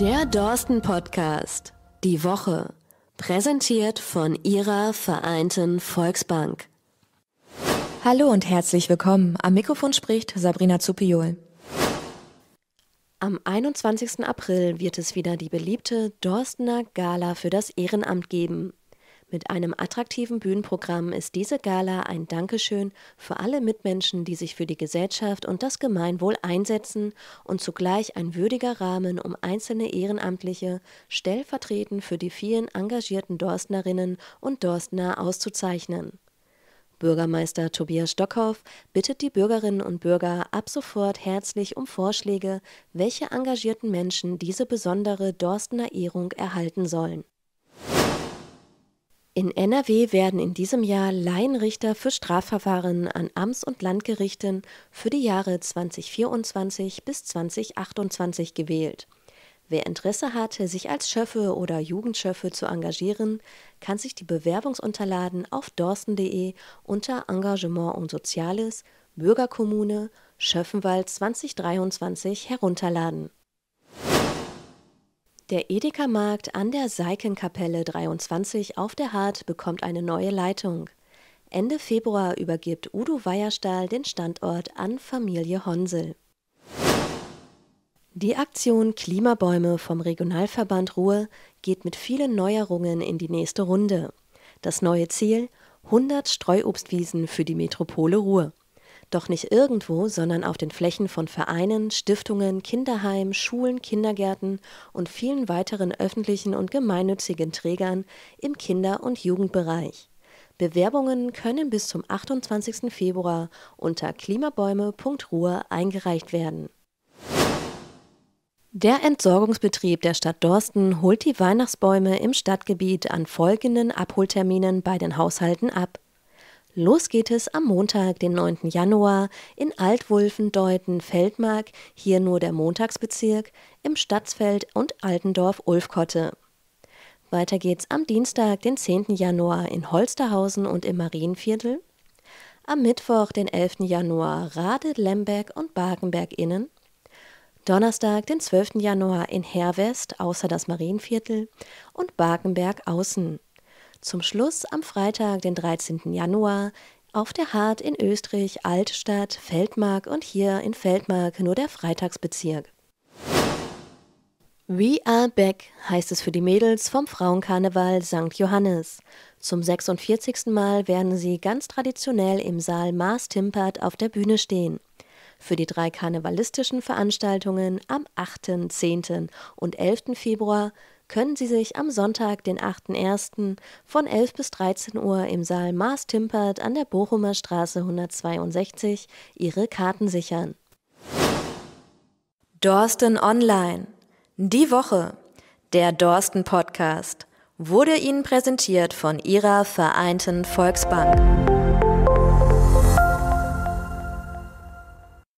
Der Dorsten Podcast. Die Woche. Präsentiert von Ihrer Vereinten Volksbank. Hallo und herzlich willkommen. Am Mikrofon spricht Sabrina Zupiol. Am 21. April wird es wieder die beliebte Dorstener Gala für das Ehrenamt geben. Mit einem attraktiven Bühnenprogramm ist diese Gala ein Dankeschön für alle Mitmenschen, die sich für die Gesellschaft und das Gemeinwohl einsetzen und zugleich ein würdiger Rahmen, um einzelne Ehrenamtliche stellvertretend für die vielen engagierten Dorstnerinnen und Dorstner auszuzeichnen. Bürgermeister Tobias Stockhoff bittet die Bürgerinnen und Bürger ab sofort herzlich um Vorschläge, welche engagierten Menschen diese besondere Dorstener Ehrung erhalten sollen. In NRW werden in diesem Jahr Laienrichter für Strafverfahren an Amts- und Landgerichten für die Jahre 2024 bis 2028 gewählt. Wer Interesse hat, sich als Schöffe oder Jugendschöffe zu engagieren, kann sich die Bewerbungsunterlagen auf dorsten.de unter Engagement und Soziales Bürgerkommune Schöffenwald 2023 herunterladen. Der Edeka-Markt an der Seikenkapelle 23 auf der Hart bekommt eine neue Leitung. Ende Februar übergibt Udo Weierstahl den Standort an Familie Honsel. Die Aktion Klimabäume vom Regionalverband Ruhr geht mit vielen Neuerungen in die nächste Runde. Das neue Ziel 100 Streuobstwiesen für die Metropole Ruhr. Doch nicht irgendwo, sondern auf den Flächen von Vereinen, Stiftungen, Kinderheimen, Schulen, Kindergärten und vielen weiteren öffentlichen und gemeinnützigen Trägern im Kinder- und Jugendbereich. Bewerbungen können bis zum 28. Februar unter klimabäume.ruhr eingereicht werden. Der Entsorgungsbetrieb der Stadt Dorsten holt die Weihnachtsbäume im Stadtgebiet an folgenden Abholterminen bei den Haushalten ab. Los geht es am Montag, den 9. Januar, in Altwulfendeuten, Feldmark, hier nur der Montagsbezirk, im Stadtsfeld und Altendorf Ulfkotte. Weiter geht's am Dienstag, den 10. Januar, in Holsterhausen und im Marienviertel. Am Mittwoch, den 11. Januar, Rade, Lemberg und Bagenberg innen. Donnerstag, den 12. Januar, in Herwest, außer das Marienviertel, und Bagenberg außen. Zum Schluss am Freitag, den 13. Januar, auf der Hart in Österreich, Altstadt, Feldmark und hier in Feldmark nur der Freitagsbezirk. We are back heißt es für die Mädels vom Frauenkarneval St. Johannes. Zum 46. Mal werden sie ganz traditionell im Saal Mars Timpert auf der Bühne stehen. Für die drei karnevalistischen Veranstaltungen am 8., 10. und 11. Februar können Sie sich am Sonntag, den 8.1. von 11 bis 13 Uhr im Saal Mars Timpert an der Bochumer Straße 162 Ihre Karten sichern. Dorsten Online. Die Woche. Der Dorsten Podcast wurde Ihnen präsentiert von Ihrer Vereinten Volksbank.